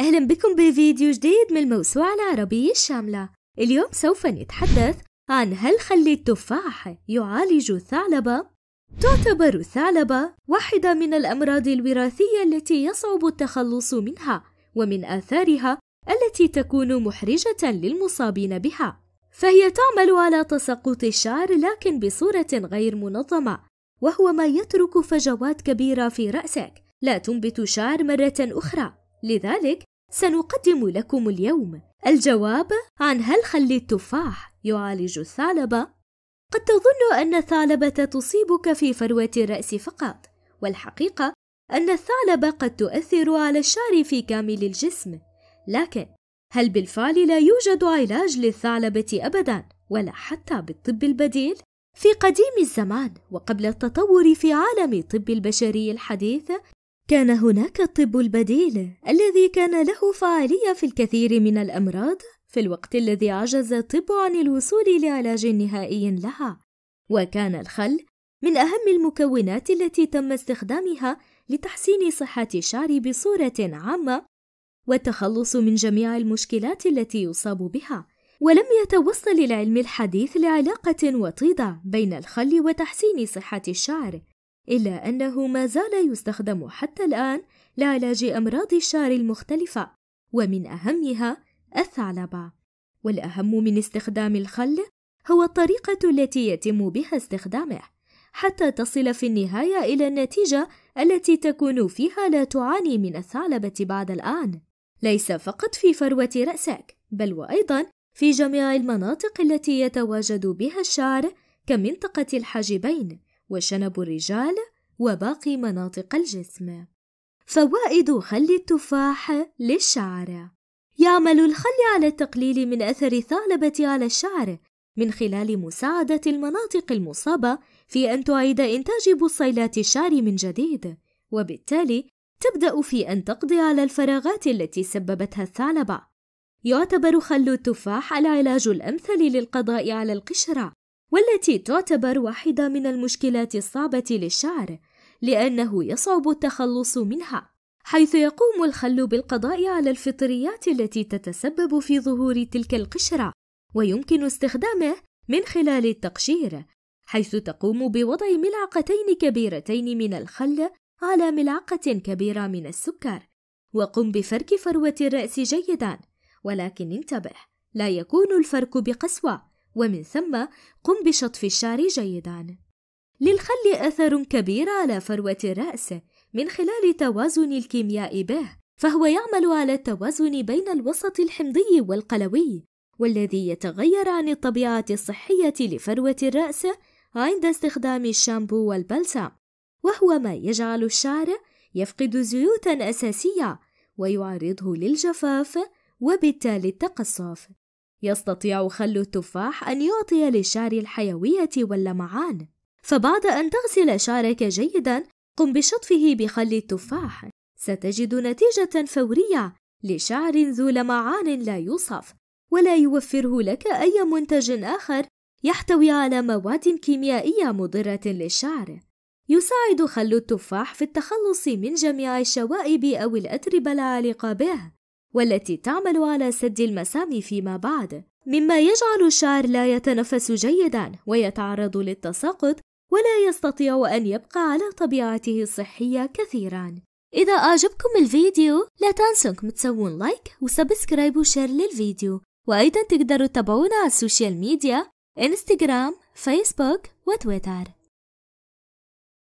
أهلا بكم بفيديو جديد من الموسوعة العربية الشاملة اليوم سوف نتحدث عن هل خلي التفاح يعالج الثعلبة؟ تعتبر الثعلبة واحدة من الأمراض الوراثية التي يصعب التخلص منها ومن آثارها التي تكون محرجة للمصابين بها فهي تعمل على تساقط الشعر لكن بصورة غير منظمة وهو ما يترك فجوات كبيرة في رأسك لا تنبت شعر مرة أخرى لذلك سنقدم لكم اليوم الجواب عن هل خلي التفاح يعالج الثعلبة؟ قد تظن أن الثعلبة تصيبك في فروة الرأس فقط، والحقيقة أن الثعلبة قد تؤثر على الشعر في كامل الجسم، لكن هل بالفعل لا يوجد علاج للثعلبة أبدًا، ولا حتى بالطب البديل؟ في قديم الزمان وقبل التطور في عالم طب البشري الحديث كان هناك الطب البديل الذي كان له فعالية في الكثير من الأمراض في الوقت الذي عجز الطب عن الوصول لعلاج نهائي لها، وكان الخل من أهم المكونات التي تم استخدامها لتحسين صحة الشعر بصورة عامة والتخلص من جميع المشكلات التي يصاب بها، ولم يتوصل العلم الحديث لعلاقة وطيدة بين الخل وتحسين صحة الشعر، إلا أنه ما زال يستخدم حتى الآن لعلاج أمراض الشعر المختلفة ومن أهمها الثعلبة والأهم من استخدام الخل هو الطريقة التي يتم بها استخدامه حتى تصل في النهاية إلى النتيجة التي تكون فيها لا تعاني من الثعلبة بعد الآن ليس فقط في فروة رأسك بل وأيضا في جميع المناطق التي يتواجد بها الشعر كمنطقة الحاجبين وشنب الرجال وباقي مناطق الجسم فوائد خل التفاح للشعر يعمل الخل على التقليل من أثر الثعلبة على الشعر من خلال مساعدة المناطق المصابة في أن تعيد إنتاج بصيلات الشعر من جديد، وبالتالي تبدأ في أن تقضي على الفراغات التي سببتها الثعلبة. يعتبر خل التفاح العلاج الأمثل للقضاء على القشرة، والتي تعتبر واحدة من المشكلات الصعبة للشعر لأنه يصعب التخلص منها حيث يقوم الخل بالقضاء على الفطريات التي تتسبب في ظهور تلك القشرة ويمكن استخدامه من خلال التقشير حيث تقوم بوضع ملعقتين كبيرتين من الخل على ملعقة كبيرة من السكر وقم بفرك فروة الرأس جيدا ولكن انتبه لا يكون الفرك بقسوة ومن ثم قم بشطف الشعر جيدا للخل أثر كبير على فروة الرأس من خلال توازن الكيمياء به فهو يعمل على التوازن بين الوسط الحمضي والقلوي والذي يتغير عن الطبيعة الصحية لفروة الرأس عند استخدام الشامبو والبلسم وهو ما يجعل الشعر يفقد زيوتا أساسية ويعرضه للجفاف وبالتالي التقصف يستطيع خل التفاح أن يعطي للشعر الحيوية واللمعان فبعد أن تغسل شعرك جيدا قم بشطفه بخل التفاح ستجد نتيجة فورية لشعر ذو لمعان لا يوصف ولا يوفره لك أي منتج آخر يحتوي على مواد كيميائية مضرة للشعر يساعد خل التفاح في التخلص من جميع الشوائب أو الأتربة العالقة به والتي تعمل على سد المسام فيما بعد مما يجعل الشعر لا يتنفس جيدا ويتعرض للتساقط ولا يستطيع أن يبقى على طبيعته الصحية كثيرا إذا أعجبكم الفيديو لا تنسونكم تسوون لايك وسبسكرايب وشير للفيديو وأيضا تقدروا تتابعونا على السوشيال ميديا إنستغرام فيسبوك وتويتر